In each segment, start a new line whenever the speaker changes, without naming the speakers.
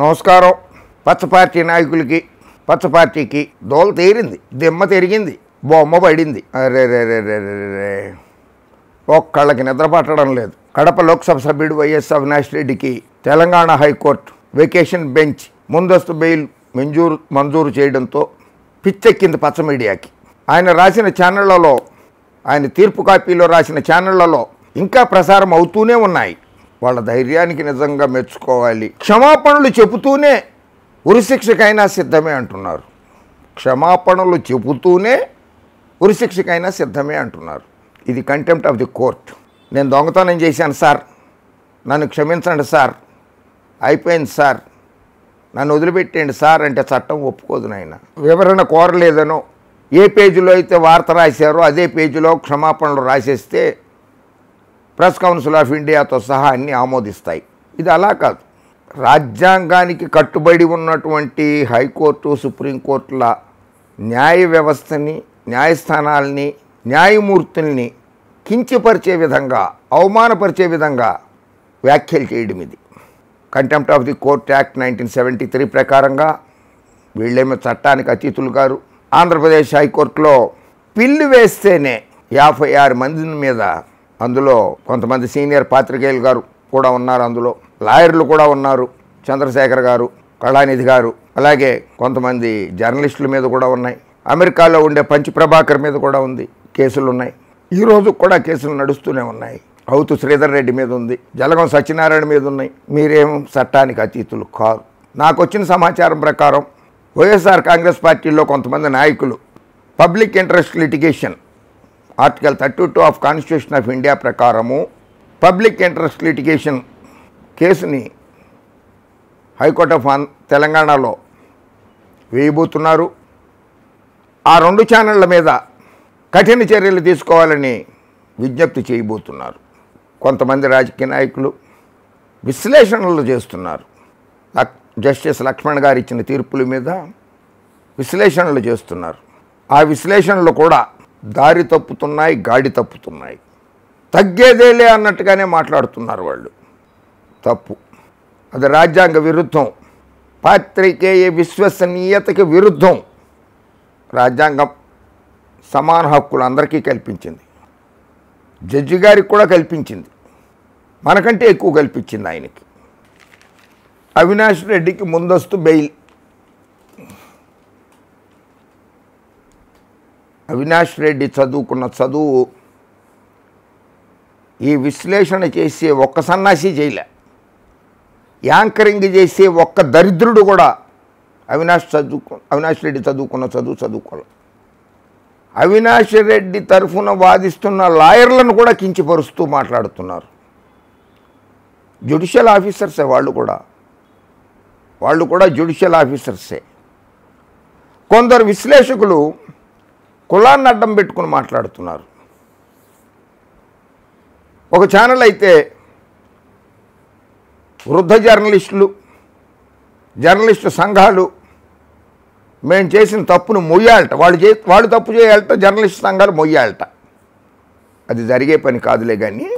నమస్కారం పచ్చ పార్టీ నాయకులకి పచ్చ పార్టీకి దోల తేరింది దిమ్మ తిరిగింది బొమ్మ పడింది అరే రే రే రే రే ఒక్కళ్ళకి నిద్ర పట్టడం లేదు కడప లోక్సభ సభ్యుడు వైఎస్ అవినాష్ రెడ్డికి తెలంగాణ హైకోర్టు వెకేషన్ బెంచ్ ముందస్తు బెయిల్ మంజూరు మంజూరు చేయడంతో పిచ్చెక్కింది పచ్చ మీడియాకి ఆయన రాసిన ఛానళ్లలో ఆయన తీర్పు కాపీలో రాసిన ఛానళ్లలో ఇంకా ప్రసారం అవుతూనే ఉన్నాయి వాళ్ళ ధైర్యానికి నిజంగా మెచ్చుకోవాలి క్షమాపణలు చెబుతూనే ఉరిశిక్షకైనా సిద్ధమే అంటున్నారు క్షమాపణలు చెబుతూనే ఉరిశిక్షకైనా సిద్ధమే అంటున్నారు ఇది కంటెంప్ట్ ఆఫ్ ది కోర్ట్ నేను దొంగతనం చేశాను సార్ నన్ను క్షమించండి సార్ అయిపోయింది సార్ నన్ను వదిలిపెట్టేయండి సార్ అంటే చట్టం ఒప్పుకోదు నాయన వివరణ కోరలేదనో ఏ పేజీలో అయితే వార్త రాశారో అదే పేజీలో క్షమాపణలు రాసేస్తే ప్రెస్ కౌన్సిల్ ఆఫ్ ఇండియాతో సహా అన్ని ఆమోదిస్తాయి ఇది అలా కాదు రాజ్యాంగానికి కట్టుబడి ఉన్నటువంటి హైకోర్టు సుప్రీంకోర్టుల న్యాయ వ్యవస్థని న్యాయస్థానాల్ని న్యాయమూర్తుల్ని కించపరిచే విధంగా అవమానపరిచే విధంగా వ్యాఖ్యలు చేయడం ఇది contempt of the court act nineteen seventy three ప్రకారంగా వీళ్ళేమో చట్టానికి అతిథులు గారు ఆంధ్రప్రదేశ్ హైకోర్టులో పిల్లు వేస్తేనే యాభై ఆరు మంది మీద అందులో కొంతమంది సీనియర్ పాత్రికేయులు గారు కూడా ఉన్నారు అందులో లాయర్లు కూడా ఉన్నారు చంద్రశేఖర్ గారు కళానిధి గారు అలాగే కొంతమంది జర్నలిస్టుల మీద కూడా ఉన్నాయి అమెరికాలో ఉండే పంచి ప్రభాకర్ మీద కూడా ఉంది కేసులు ఉన్నాయి ఈ రోజు కూడా కేసులు నడుస్తూనే ఉన్నాయి అవుతు శ్రీధర్ రెడ్డి మీద ఉంది జలగం సత్యనారాయణ మీద ఉన్నాయి మీరేం చట్టానికి అతీతులు కారు నాకు వచ్చిన సమాచారం ప్రకారం వైఎస్ఆర్ కాంగ్రెస్ పార్టీలో కొంతమంది నాయకులు public interest litigation article thirty two of constitution of India ప్రకారము పబ్లిక్ ఇంట్రెస్ట్ లిటిగేషన్ కేసుని హైకోర్టు ఆఫ్ తెలంగాణలో వేయబోతున్నారు ఆ రెండు ఛానళ్ల మీద కఠిన చర్యలు తీసుకోవాలని విజ్ఞప్తి చేయబోతున్నారు కొంతమంది రాజకీయ నాయకులు విశ్లేషణలు చేస్తున్నారు జస్టిస్ లక్ష్మణ్ గారు ఇచ్చిన తీర్పుల మీద విశ్లేషణలు చేస్తున్నారు ఆ విశ్లేషణలు కూడా దారి తప్పుతున్నాయి గాడి తప్పుతున్నాయి తగ్గేదేలే అన్నట్టుగానే మాట్లాడుతున్నారు వాళ్ళు తప్పు అది రాజ్యాంగ విరుద్ధం పాత్రికేయ విశ్వసనీయతకి విరుద్ధం రాజ్యాంగం సమాన హక్కులు అందరికీ కల్పించింది జడ్జి గారికి కూడా కల్పించింది మనకంటే ఎక్కువ కల్పించింది ఆయనకి అవినాష్ రెడ్డికి ముందస్తు బెయిల్ అవినాష్ రెడ్డి చదువుకున్న చదువు ఈ విశ్లేషణ చేసే ఒక్క సన్నాసి చేయలే యాంకరింగ్ చేసే ఒక్క దరిద్రుడు కూడా అవినాష్ చదువుకు అవినాష్ రెడ్డి చదువుకున్న చదువు చదువుకోవాలి అవినాష్ రెడ్డి తరఫున వాదిస్తున్న లాయర్లను కూడా కించిపరుస్తూ మాట్లాడుతున్నారు జ్యుడిషియల్ ఆఫీసర్సే వాళ్ళు కూడా వాళ్ళు కూడా జ్యుడిషియల్ ఆఫీసర్సే కొందరు విశ్లేషకులు కులాన్ని అడ్డం పెట్టుకుని మాట్లాడుతున్నారు ఒక ఛానల్ అయితే వృద్ధ జర్నలిస్టులు జర్నలిస్టు సంఘాలు మేము చేసిన తప్పును మొయ్యాలట వాళ్ళు చే వాళ్ళు తప్పు చేయాలట జర్నలిస్ట్ సంఘాలు మొయ్యాలట అది జరిగే పని కాదులే కానీ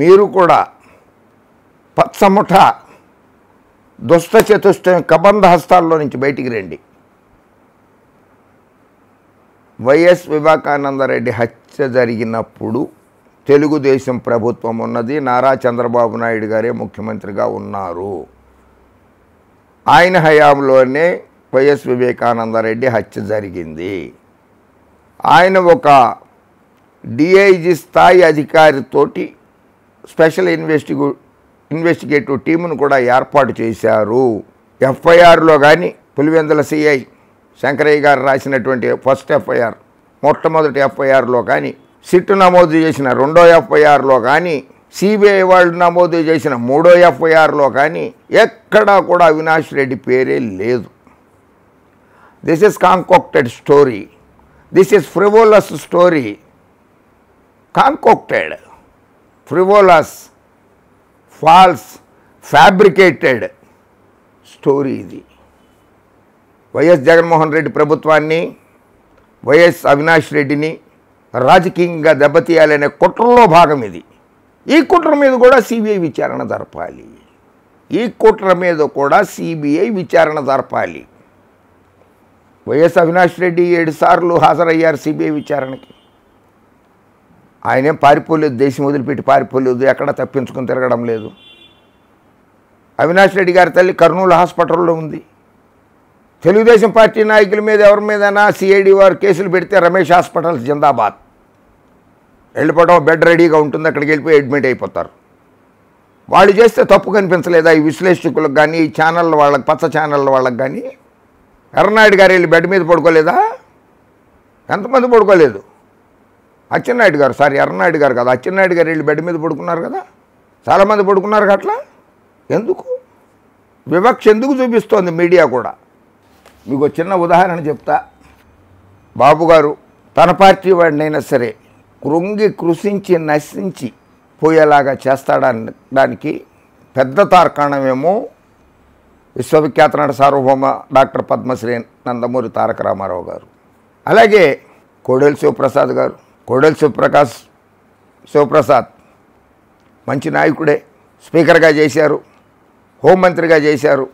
మీరు కూడా పచ్చముఠ దుష్ట చతుష్టయం కబంధ హస్తాల్లో నుంచి బయటికి రండి వైఎస్ వివేకానందరెడ్డి హత్య జరిగినప్పుడు తెలుగుదేశం ప్రభుత్వం ఉన్నది నారా చంద్రబాబు నాయుడు గారే ముఖ్యమంత్రిగా ఉన్నారు ఆయన హయాంలోనే వైఎస్ వివేకానందరెడ్డి హత్య జరిగింది ఆయన ఒక డిఐజీ స్థాయి అధికారితోటి స్పెషల్ ఇన్వెస్టిగే ఇన్వెస్టిగేటివ్ టీమును కూడా ఏర్పాటు చేశారు ఎఫ్ఐఆర్లో కానీ పులివెందుల సిఐ శంకరయ్య గారు రాసినటువంటి ఫస్ట్ ఎఫ్ఐఆర్ మొట్టమొదటి ఎఫ్ఐఆర్లో కానీ సిట్టు నమోదు చేసిన రెండో ఎఫ్ఐఆర్లో కానీ సిబిఐ వాళ్ళు నమోదు చేసిన మూడో ఎఫ్ఐఆర్లో కానీ ఎక్కడా కూడా అవినాష్ రెడ్డి పేరే లేదు this is concocted story this is frivolous story concocted frivolous false fabricated story ఇది వైఎస్ జగన్మోహన్ రెడ్డి ప్రభుత్వాన్ని వైఎస్ అవినాష్ రెడ్డిని రాజకీయంగా దెబ్బతీయాలనే కుట్రలో భాగం ఇది ఈ కుట్ర మీద కూడా సిబిఐ విచారణ జరపాలి ఈ కుట్ర మీద కూడా సిబిఐ విచారణ జరపాలి వైఎస్ అవినాష్ రెడ్డి ఏడు సార్లు హాజరయ్యారు సిబిఐ విచారణకి ఆయనేం పారిపోలేదు దేశం వదిలిపెట్టి పారిపోలేదు ఎక్కడ తప్పించుకుని తిరగడం లేదు అవినాష్ రెడ్డి గారి తల్లి కర్నూలు హాస్పిటల్లో ఉంది తెలుగుదేశం పార్టీ నాయకుల మీద ఎవరి మీదైనా సిఐడి వారు కేసులు పెడితే రమేష్ హాస్పిటల్స్ జిందాబాద్ వెళ్ళిపోవడం బెడ్ రెడీగా ఉంటుంది అక్కడికి వెళ్ళిపోయి అడ్మిట్ అయిపోతారు వాళ్ళు చేస్తే తప్పు కనిపించలేదా ఈ విశ్లేషకులకు కానీ ఈ ఛానళ్ళ వాళ్ళకి పచ్చ ఛానళ్ళ వాళ్ళకి కానీ ఎర్రనాయుడు గారు వెళ్ళి బెడ్ మీద పడుకోలేదా ఎంతమంది పడుకోలేదు అచ్చెన్నాయుడు గారు సారీ ఎర్రనాయుడు గారు కదా అచ్చెన్నాయుడు గారు వెళ్ళి బెడ్ మీద పడుకున్నారు కదా చాలామంది పడుకున్నారు అట్లా ఎందుకు వివక్ష ఎందుకు చూపిస్తోంది మీడియా కూడా మీకు చిన్న ఉదాహరణ చెప్తా బాబుగారు తన పార్టీ వాడినైనా సరే కృంగి కృషించి నశించి పోయేలాగా దానికి పెద్ద తార్కాణమేమో విశ్వవిఖ్యాత నట సార్వభౌమ డాక్టర్ పద్మశ్రీ నందమూరి తారక రామారావు గారు అలాగే కోడెల శివప్రసాద్ గారు కోడెల శివప్రకాష్ శివప్రసాద్ మంచి నాయకుడే స్పీకర్గా చేశారు హోంమంత్రిగా చేశారు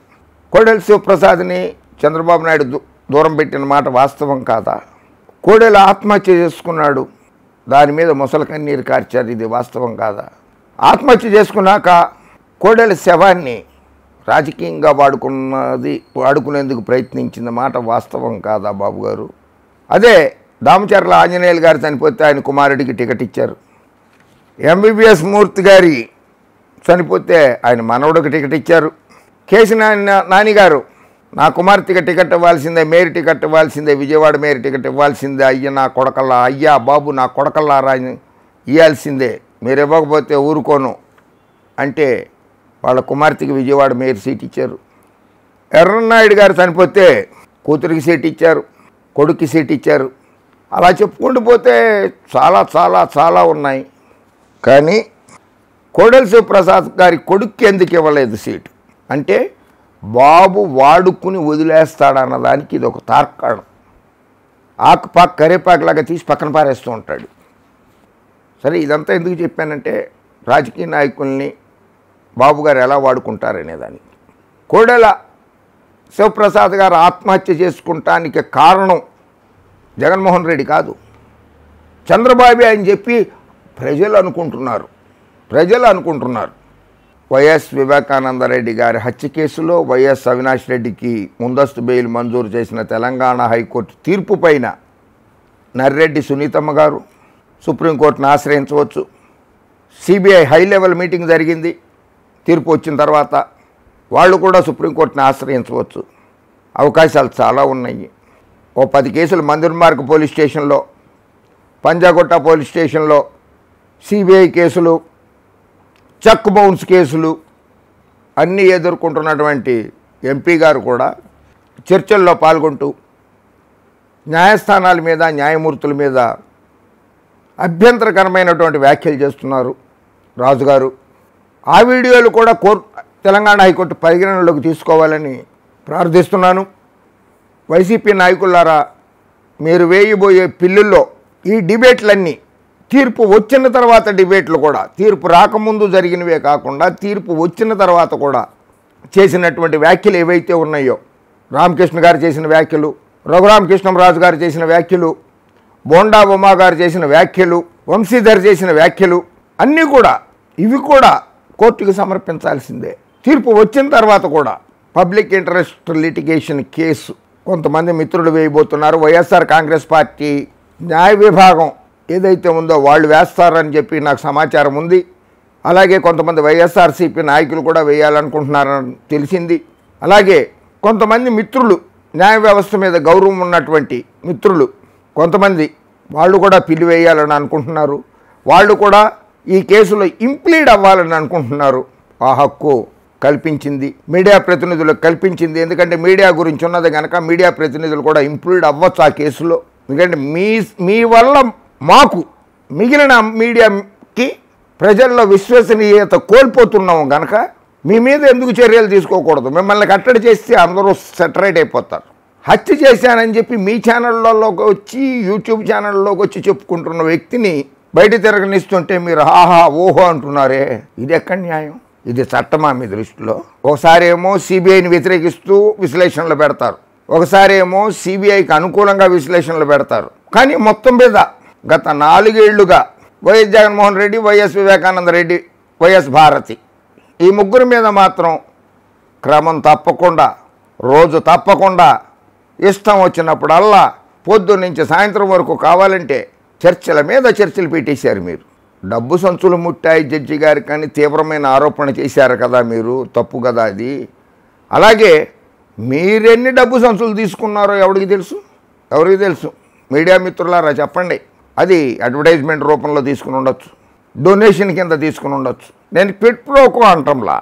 కోడెల శివప్రసాద్ని చంద్రబాబు నాయుడు దూరం పెట్టిన మాట వాస్తవం కాదా కోడెలు ఆత్మహత్య చేసుకున్నాడు దాని మీద ముసల కన్నీరు కార్చారు ఇది వాస్తవం కాదా ఆత్మహత్య చేసుకున్నాక కోడెల శవాన్ని రాజకీయంగా వాడుకున్నది వాడుకునేందుకు ప్రయత్నించిన మాట వాస్తవం కాదా బాబు గారు అదే దామచర్ల ఆంజనేయులు గారు చనిపోతే ఆయన కుమారుడికి టికెట్ ఇచ్చారు ఎంబీబీఎస్ మూర్తి గారి చనిపోతే ఆయన మనవడికి టికెట్ ఇచ్చారు కేసీ నాని నాని గారు నా కుమార్తెకి టికెట్ ఇవ్వాల్సిందే మేరీ టికెట్ ఇవ్వాల్సిందే విజయవాడ మేరీ టికెట్ ఇవ్వాల్సిందే అయ్య నా కొడకల్లా అయ్యా బాబు నా కొడకల్లా కొడకల్లారా ఇవ్వాల్సిందే మీరు ఇవ్వకపోతే ఊరుకోను అంటే వాళ్ళ కుమార్తెకి విజయవాడ మేయర్ సీట్ ఇచ్చారు ఎర్రన్నాయుడు గారు చనిపోతే కూతురికి సీట్ ఇచ్చారు కొడుక్కి సీట్ ఇచ్చారు అలా చెప్పుకుంటూ పోతే చాలా చాలా చాలా ఉన్నాయి కానీ కోడలి శివప్రసాద్ గారి కొడుక్కి ఎందుకు ఇవ్వలేదు సీటు అంటే బాబు వాడుకుని వదిలేస్తాడన్న దానికి ఇది ఒక తార్కాణం ఆకుపాకు కరేపాకులాగా తీసి పక్కన పారేస్తూ ఉంటాడు సరే ఇదంతా ఎందుకు చెప్పానంటే రాజకీయ నాయకుల్ని బాబు గారు ఎలా వాడుకుంటారనేదానికి కోడెల శివప్రసాద్ గారు ఆత్మహత్య చేసుకుంటానికి కారణం జగన్మోహన్ రెడ్డి కాదు చంద్రబాబు అని చెప్పి ప్రజలు అనుకుంటున్నారు ప్రజలు అనుకుంటున్నారు వైఎస్ వివేకానందరెడ్డి గారి హత్య కేసులో వైఎస్ అవినాష్ రెడ్డికి ముందస్తు బెయిల్ మంజూరు చేసిన తెలంగాణ హైకోర్టు తీర్పు పైన నర్రెడ్డి సునీతమ్మ గారు సుప్రీంకోర్టును ఆశ్రయించవచ్చు సిబిఐ హై లెవెల్ మీటింగ్ జరిగింది తీర్పు వచ్చిన తర్వాత వాళ్ళు కూడా సుప్రీంకోర్టును ఆశ్రయించవచ్చు అవకాశాలు చాలా ఉన్నాయి ఓ పది కేసులు మందిర్ పోలీస్ స్టేషన్లో పంజాగుట్ట పోలీస్ స్టేషన్లో సిబిఐ కేసులు చెక్ బౌన్స్ కేసులు అన్నీ ఎదుర్కొంటున్నటువంటి ఎంపీ గారు కూడా చర్చల్లో పాల్గొంటూ న్యాయస్థానాల మీద న్యాయమూర్తుల మీద అభ్యంతరకరమైనటువంటి వ్యాఖ్యలు చేస్తున్నారు రాజుగారు ఆ వీడియోలు కూడా కోర్ తెలంగాణ హైకోర్టు పరిగణనలోకి తీసుకోవాలని ప్రార్థిస్తున్నాను వైసీపీ నాయకులారా మీరు వేయబోయే పిల్లుల్లో ఈ డిబేట్లన్నీ తీర్పు వచ్చిన తర్వాత డిబేట్లు కూడా తీర్పు రాకముందు జరిగినవే కాకుండా తీర్పు వచ్చిన తర్వాత కూడా చేసినటువంటి వ్యాఖ్యలు ఏవైతే ఉన్నాయో రామకృష్ణ గారు చేసిన వ్యాఖ్యలు రాజు గారు చేసిన వ్యాఖ్యలు బోండా బొమ్మ గారు చేసిన వ్యాఖ్యలు వంశీధర్ చేసిన వ్యాఖ్యలు అన్నీ కూడా ఇవి కూడా కోర్టుకు సమర్పించాల్సిందే తీర్పు వచ్చిన తర్వాత కూడా పబ్లిక్ ఇంట్రెస్ట్ లిటిగేషన్ కేసు కొంతమంది మిత్రులు వేయబోతున్నారు వైఎస్ఆర్ కాంగ్రెస్ పార్టీ న్యాయ విభాగం ఏదైతే ఉందో వాళ్ళు వేస్తారని చెప్పి నాకు సమాచారం ఉంది అలాగే కొంతమంది వైఎస్ఆర్సీపీ నాయకులు కూడా వేయాలనుకుంటున్నారని తెలిసింది అలాగే కొంతమంది మిత్రులు న్యాయ వ్యవస్థ మీద గౌరవం ఉన్నటువంటి మిత్రులు కొంతమంది వాళ్ళు కూడా పిల్లి వేయాలని అనుకుంటున్నారు వాళ్ళు కూడా ఈ కేసులో ఇంప్లీడ్ అవ్వాలని అనుకుంటున్నారు ఆ హక్కు కల్పించింది మీడియా ప్రతినిధులకు కల్పించింది ఎందుకంటే మీడియా గురించి ఉన్నది కనుక మీడియా ప్రతినిధులు కూడా ఇంప్లీడ్ అవ్వచ్చు ఆ కేసులో ఎందుకంటే మీ మీ వల్ల మాకు మిగిలిన మీడియాకి ప్రజల్లో విశ్వసనీయత కోల్పోతున్నాము కనుక మీ మీద ఎందుకు చర్యలు తీసుకోకూడదు మిమ్మల్ని కట్టడి చేస్తే అందరూ సెటరేట్ అయిపోతారు హత్య చేశానని చెప్పి మీ ఛానళ్ళలోకి వచ్చి యూట్యూబ్ ఛానళ్ళలోకి వచ్చి చెప్పుకుంటున్న వ్యక్తిని బయట తిరగనిస్తుంటే మీరు ఆహా ఓహో అంటున్నారే ఇది ఎక్కడ న్యాయం ఇది చట్టమా మీ దృష్టిలో ఒకసారి ఏమో సిబిఐని వ్యతిరేకిస్తూ విశ్లేషణలు పెడతారు ఒకసారి ఏమో సిబిఐకి అనుకూలంగా విశ్లేషణలు పెడతారు కానీ మొత్తం మీద గత నాలుగేళ్లుగా YS Jaganmohan Reddy YS Vivekananda Reddy YS Bharati ఈ ముగ్గురి మీద మాత్రం క్రమం తప్పకుండా రోజు తప్పకుండా ఇష్టం వచ్చినప్పుడల్లా పొద్దున్నుంచి సాయంత్రం వరకు కావాలంటే చర్చల మీద చర్చలు పెట్టేశారు మీరు డబ్బు సంచులు ముట్టాయి జడ్జి గారికి కానీ తీవ్రమైన ఆరోపణ చేశారు కదా మీరు తప్పు కదా అది అలాగే మీరెన్ని డబ్బు సంచులు తీసుకున్నారో ఎవరికి తెలుసు ఎవరికి తెలుసు మీడియా మిత్రులారా చెప్పండి అది అడ్వర్టైజ్మెంట్ రూపంలో తీసుకుని ఉండొచ్చు డొనేషన్ కింద తీసుకుని ఉండొచ్చు నేను క్విట్ ప్రోకో అంటంలా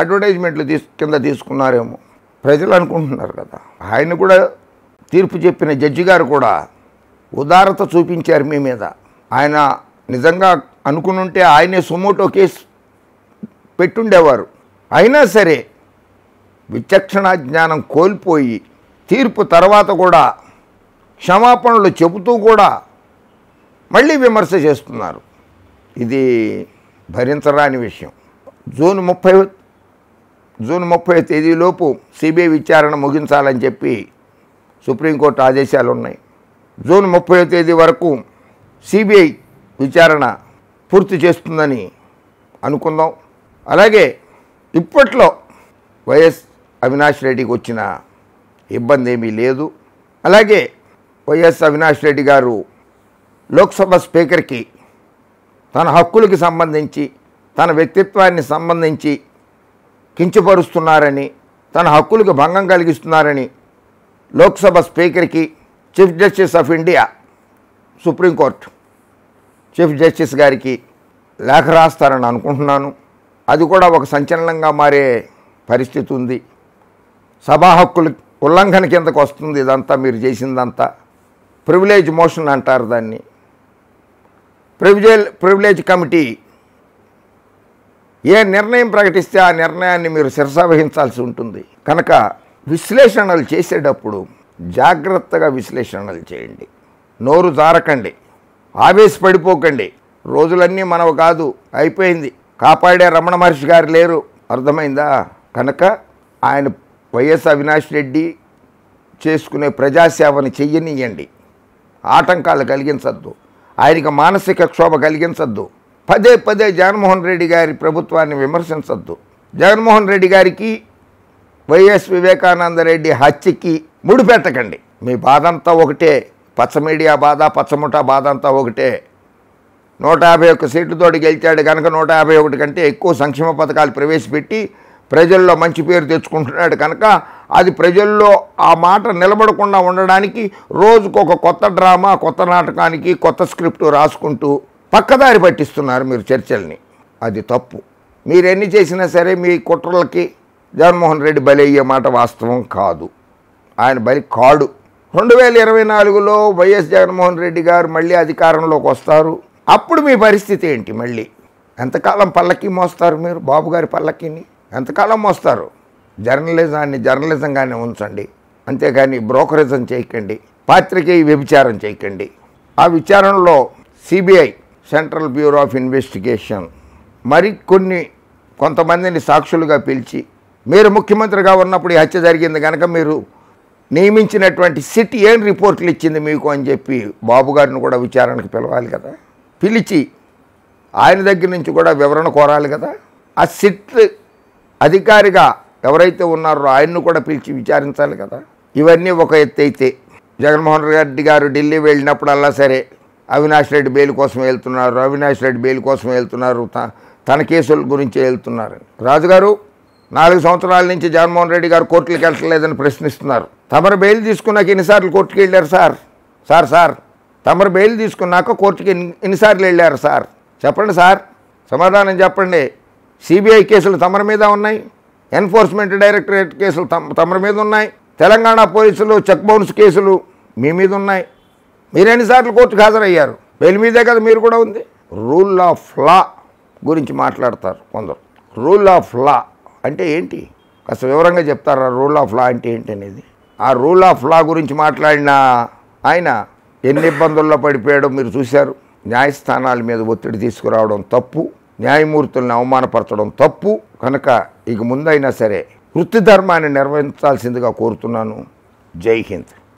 అడ్వర్టైజ్మెంట్లు తీసు కింద తీసుకున్నారేమో ప్రజలు అనుకుంటున్నారు కదా ఆయన కూడా తీర్పు చెప్పిన జడ్జి గారు కూడా ఉదారత చూపించారు మీ మీద ఆయన నిజంగా అనుకునుంటే ఆయనే సుమోటో కేసు పెట్టుండేవారు అయినా సరే విచక్షణ జ్ఞానం కోల్పోయి తీర్పు తర్వాత కూడా క్షమాపణలు చెబుతూ కూడా మళ్ళీ విమర్శ చేస్తున్నారు ఇది భరించరాని విషయం జూన్ ముప్పై జూన్ ముప్పై తేదీలోపు సిబిఐ విచారణ ముగించాలని చెప్పి సుప్రీంకోర్టు ఆదేశాలు ఉన్నాయి జూన్ ముప్పై తేదీ వరకు సిబిఐ విచారణ పూర్తి చేస్తుందని అనుకుందాం అలాగే ఇప్పట్లో వైఎస్ అవినాష్ రెడ్డికి వచ్చిన ఇబ్బంది ఏమీ లేదు అలాగే వైఎస్ అవినాష్ రెడ్డి గారు లోక్సభ స్పీకర్కి తన హక్కులకి సంబంధించి తన వ్యక్తిత్వాన్ని సంబంధించి కించపరుస్తున్నారని తన హక్కులకు భంగం కలిగిస్తున్నారని లోక్సభ స్పీకర్కి chief justice of India supreme court chief justice గారికి లేఖ రాస్తారని అనుకుంటున్నాను అది కూడా ఒక సంచలనంగా మారే పరిస్థితి ఉంది సభా హక్కుల ఉల్లంఘన కిందకు వస్తుంది ఇదంతా మీరు చేసిందంతా ప్రివిలేజ్ మోషన్ అంటారు దాన్ని ప్రివిజల్ ప్రివిలేజ్ కమిటీ ఏ నిర్ణయం ప్రకటిస్తే ఆ నిర్ణయాన్ని మీరు శిరసావహించాల్సి ఉంటుంది కనుక విశ్లేషణలు చేసేటప్పుడు జాగ్రత్తగా విశ్లేషణలు చేయండి నోరు జారకండి ఆవేశపడిపోకండి రోజులన్నీ మనవు కాదు అయిపోయింది కాపాడే రమణ మహర్షి గారు లేరు అర్థమైందా కనుక ఆయన వైఎస్ అవినాష్ రెడ్డి చేసుకునే ప్రజాసేవని చెయ్యనియండి ఆటంకాలు కలిగించద్దు ఆయనకి మానసిక క్షోభ కలిగించద్దు పదే పదే జగన్మోహన్ రెడ్డి గారి ప్రభుత్వాన్ని విమర్శించద్దు జగన్మోహన్ రెడ్డి గారికి వైఎస్ వివేకానందరెడ్డి హత్యకి ముడిపెట్టకండి మీ బాధంతా ఒకటే పచ్చ మీడియా బాధ పచ్చముఠా బాధ అంతా ఒకటే నూట యాభై ఒక్క సీటుతోటి గెలిచాడు కనుక నూట యాభై ఒకటి కంటే ఎక్కువ సంక్షేమ పథకాలు ప్రవేశపెట్టి ప్రజల్లో మంచి పేరు తెచ్చుకుంటున్నాడు కనుక అది ప్రజల్లో ఆ మాట నిలబడకుండా ఉండడానికి రోజుకు ఒక కొత్త డ్రామా కొత్త నాటకానికి కొత్త స్క్రిప్ట్ రాసుకుంటూ పక్కదారి పట్టిస్తున్నారు మీరు చర్చల్ని అది తప్పు మీరు ఎన్ని చేసినా సరే మీ కుట్రలకి జగన్మోహన్ రెడ్డి బలి అయ్యే మాట వాస్తవం కాదు ఆయన బలి కాడు రెండు వేల ఇరవై నాలుగులో వైఎస్ జగన్మోహన్ రెడ్డి గారు మళ్ళీ అధికారంలోకి వస్తారు అప్పుడు మీ పరిస్థితి ఏంటి మళ్ళీ ఎంతకాలం పల్లకి మోస్తారు మీరు బాబుగారి పల్లకీని ఎంతకాలం మోస్తారు జర్నలిజాన్ని జర్నలిజంగానే ఉంచండి అంతేగాని బ్రోకరిజం చేయకండి పాత్రికేయ వ్యభిచారం చేయకండి ఆ విచారణలో CBI central bureau of investigation మరికొన్ని కొంతమందిని సాక్షులుగా పిలిచి మీరు ముఖ్యమంత్రిగా ఉన్నప్పుడు ఈ హత్య జరిగింది కనుక మీరు నియమించినటువంటి సిట్ ఏం రిపోర్ట్లు ఇచ్చింది మీకు అని చెప్పి బాబు గారిని కూడా విచారణకు పిలవాలి కదా పిలిచి ఆయన దగ్గర నుంచి కూడా వివరణ కోరాలి కదా ఆ సిట్ అధికారిగా ఎవరైతే ఉన్నారో ఆయన్ను కూడా పిలిచి విచారించాలి కదా ఇవన్నీ ఒక ఎత్తు అయితే జగన్మోహన్ రెడ్డి గారు ఢిల్లీ వెళ్ళినప్పుడు అలా సరే అవినాష్ రెడ్డి బెయిల్ కోసం వెళ్తున్నారు అవినాష్ రెడ్డి బెయిల్ కోసం వెళ్తున్నారు తన కేసుల గురించి వెళ్తున్నారు రాజుగారు నాలుగు సంవత్సరాల నుంచి జగన్మోహన్ రెడ్డి గారు కోర్టులకు వెళ్ళలేదని ప్రశ్నిస్తున్నారు తమరు బెయిల్ తీసుకున్నాక ఎన్నిసార్లు కోర్టుకి వెళ్ళారు సార్ సార్ సార్ తమరు బెయిల్ తీసుకున్నాక కోర్టుకి ఎన్నిసార్లు వెళ్ళారు సార్ చెప్పండి సార్ సమాధానం చెప్పండి సిబిఐ కేసులు తమరి మీద ఉన్నాయి ఎన్ఫోర్స్మెంట్ డైరెక్టరేట్ కేసులు తమరి మీద ఉన్నాయి తెలంగాణ పోలీసులు చెక్ బౌన్స్ కేసులు మీ మీద ఉన్నాయి మీరు ఎన్నిసార్లు కోర్టుకు హాజరయ్యారు బెయిల్ మీదే కదా మీరు కూడా ఉంది రూల్ ఆఫ్ లా గురించి మాట్లాడతారు కొందరు రూల్ ఆఫ్ లా అంటే ఏంటి కాస్త వివరంగా చెప్తారా రూల్ ఆఫ్ లా అంటే ఏంటి అనేది ఆ రూల్ ఆఫ్ లా గురించి మాట్లాడిన ఆయన ఎన్ని ఇబ్బందుల్లో పడిపోయాడో మీరు చూశారు న్యాయస్థానాల మీద ఒత్తిడి తీసుకురావడం తప్పు న్యాయమూర్తులను అవమానపరచడం తప్పు కనుక ఇక ముందైనా సరే వృత్తి ధర్మాన్ని నిర్వహించాల్సిందిగా కోరుతున్నాను జై హింద్